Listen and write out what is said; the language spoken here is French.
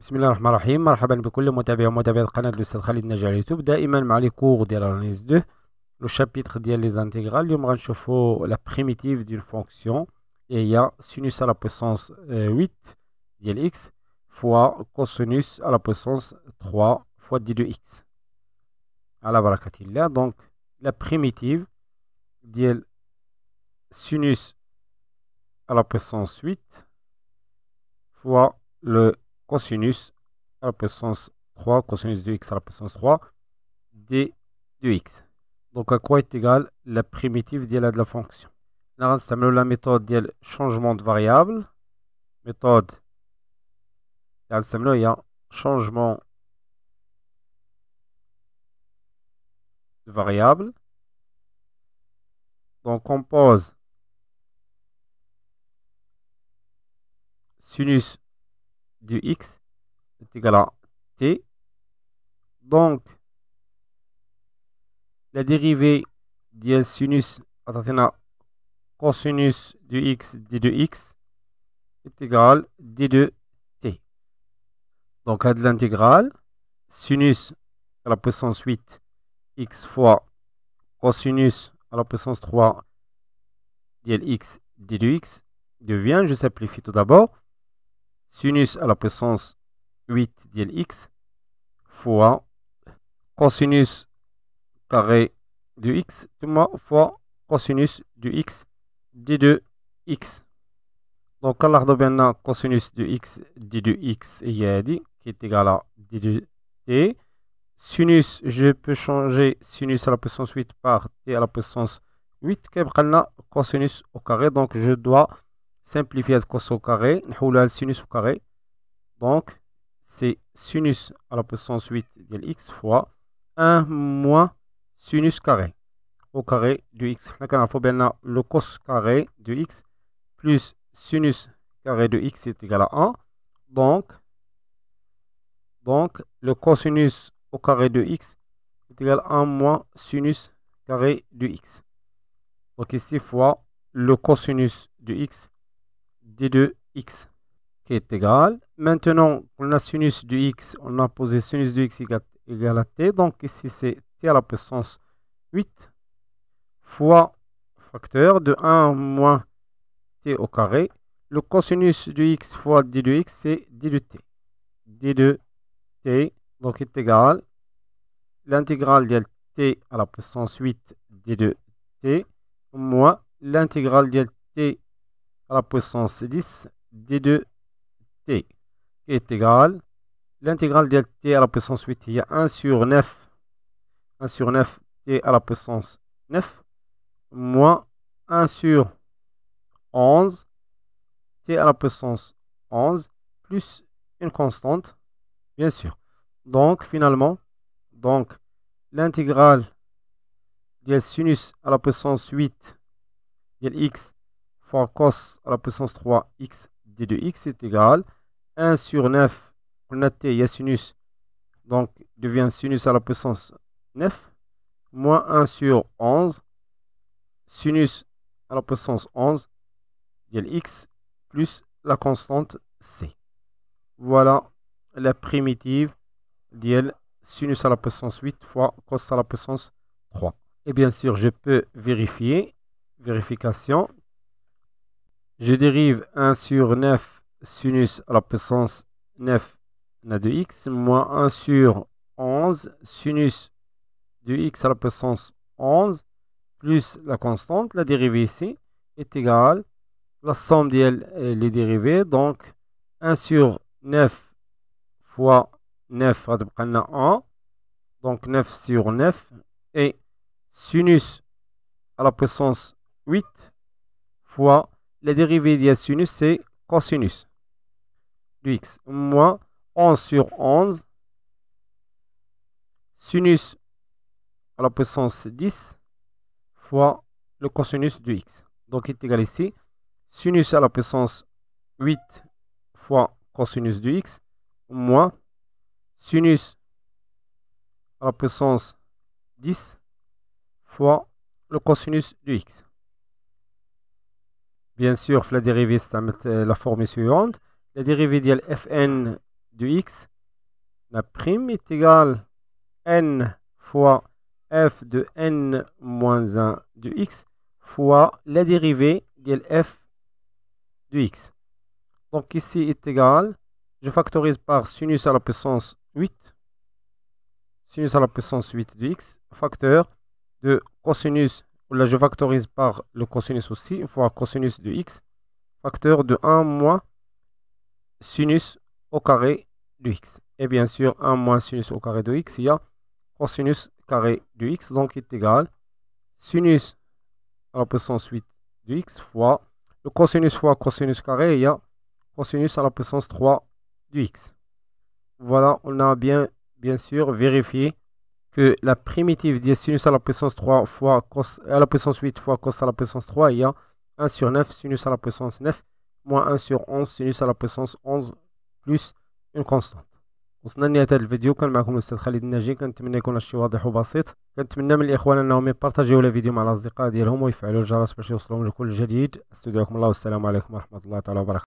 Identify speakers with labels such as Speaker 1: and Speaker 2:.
Speaker 1: Bismillah ar-Rahman ar-Rahim. Bienvenue à tous les abonnés du canal de cette chalide Najar YouTube. D'abord, je vous présente le chapitre de l'analyse 2, le chapitre de l'analyse intégrale. Aujourd'hui, je vais vous la primitive d'une fonction qui est a sinus à la puissance 8, euh, qui x, fois cosinus à la puissance 3, fois le 12x. Alors, la primitive du sinus à la puissance 8 fois le cosinus à la puissance 3, cosinus de x à la puissance 3 d de x. Donc à quoi est égale la primitive de la fonction Là, on la méthode de changement de variable. Méthode il y a changement de variable. Donc on pose sinus du x est égal à t. Donc, la dérivée d'L sinus à cosinus du x d de x est égale d de t. Donc, à de l'intégrale, sinus à la puissance 8 x fois cosinus à la puissance 3 x d de x devient, je simplifie tout d'abord, sinus à la puissance 8 dlx x fois cosinus carré de x fois cosinus de x d 2 x donc à de bien cosinus de x d 2 x qui est égal à d 2 t sinus je peux changer sinus à la puissance 8 par t à la puissance 8 qui est cosinus au carré donc je dois simplifier de cos au carré, Nous le sinus au carré. Donc, c'est sinus à la puissance 8 de x fois 1 moins sinus carré au carré du x. Donc, il faut le cos carré de x plus sinus carré de x est égal à 1. Donc, donc le cosinus au carré de x est égal à 1 moins sinus carré de x. Donc ici, fois le cosinus de x d 2 x qui est égal. Maintenant, on a sinus de x, on a posé sinus de x égal à t. Donc ici, c'est t à la puissance 8 fois facteur de 1 moins t au carré. Le cosinus de x fois d 2 x, c'est d 2 t. d 2 t, donc est égal l'intégrale de t à la puissance 8 d 2 t moins l'intégrale de t à la puissance 10 d2 t qui est égal l'intégrale de t à la puissance 8 il y a 1 sur 9 1 sur 9 t à la puissance 9 moins 1 sur 11 t à la puissance 11 plus une constante bien sûr donc finalement donc l'intégrale de sinus à la puissance 8 de x fois cos à la puissance 3x d de x est égal 1 sur 9. On noter, il y a sinus, donc devient sinus à la puissance 9, moins 1 sur 11, sinus à la puissance 11, il x, plus la constante c. Voilà la primitive d'iel sinus à la puissance 8 fois cos à la puissance 3. Et bien sûr, je peux vérifier, vérification, je dérive 1 sur 9 sinus à la puissance 9 de x moins 1 sur 11 sinus de x à la puissance 11 plus la constante, la dérivée ici, est égale à la somme des les dérivées, donc 1 sur 9 fois 9, donc 9 sur 9, et sinus à la puissance 8 fois la dérivée de sinus, c'est cosinus du x, moins 11 sur 11, sinus à la puissance 10 fois le cosinus du x. Donc, il est égal ici, sinus à la puissance 8 fois cosinus du x, moins sinus à la puissance 10 fois le cosinus du x. Bien sûr, la dérivée, c'est euh, la formule suivante. La dérivée de fn de x, la prime est égale n fois f de n moins 1 de x fois la dérivée de f de x. Donc ici est égal, je factorise par sinus à la puissance 8, sinus à la puissance 8 de x, facteur de cosinus là je factorise par le cosinus aussi, fois cosinus de x, facteur de 1 moins sinus au carré de x. Et bien sûr, 1 moins sinus au carré de x, il y a cosinus carré de x, donc est égal sinus à la puissance 8 de x fois le cosinus fois cosinus carré, il y a cosinus à la puissance 3 de x. Voilà, on a bien, bien sûr vérifié que la primitive des sinus à la puissance 3 fois cos à la puissance 8 fois cos à la puissance 3 il y a 1 sur 9 sinus à la puissance 9 moins 1 sur 11 sinus à la puissance 11 plus une constante وصلنا لنهاية هذا الفيديو كان معكم الأستاذ خالد الناجي كنتمنى يكون الشيء واضح وبسيط كنتمنى من الإخوان أنهم يبارطاجيو الفيديو مع الأصدقاء ديالهم ويفعلوا الجرس باش يوصلهم لكل جديد استودعكم الله والسلام عليكم ورحمة الله تعالى وبركاته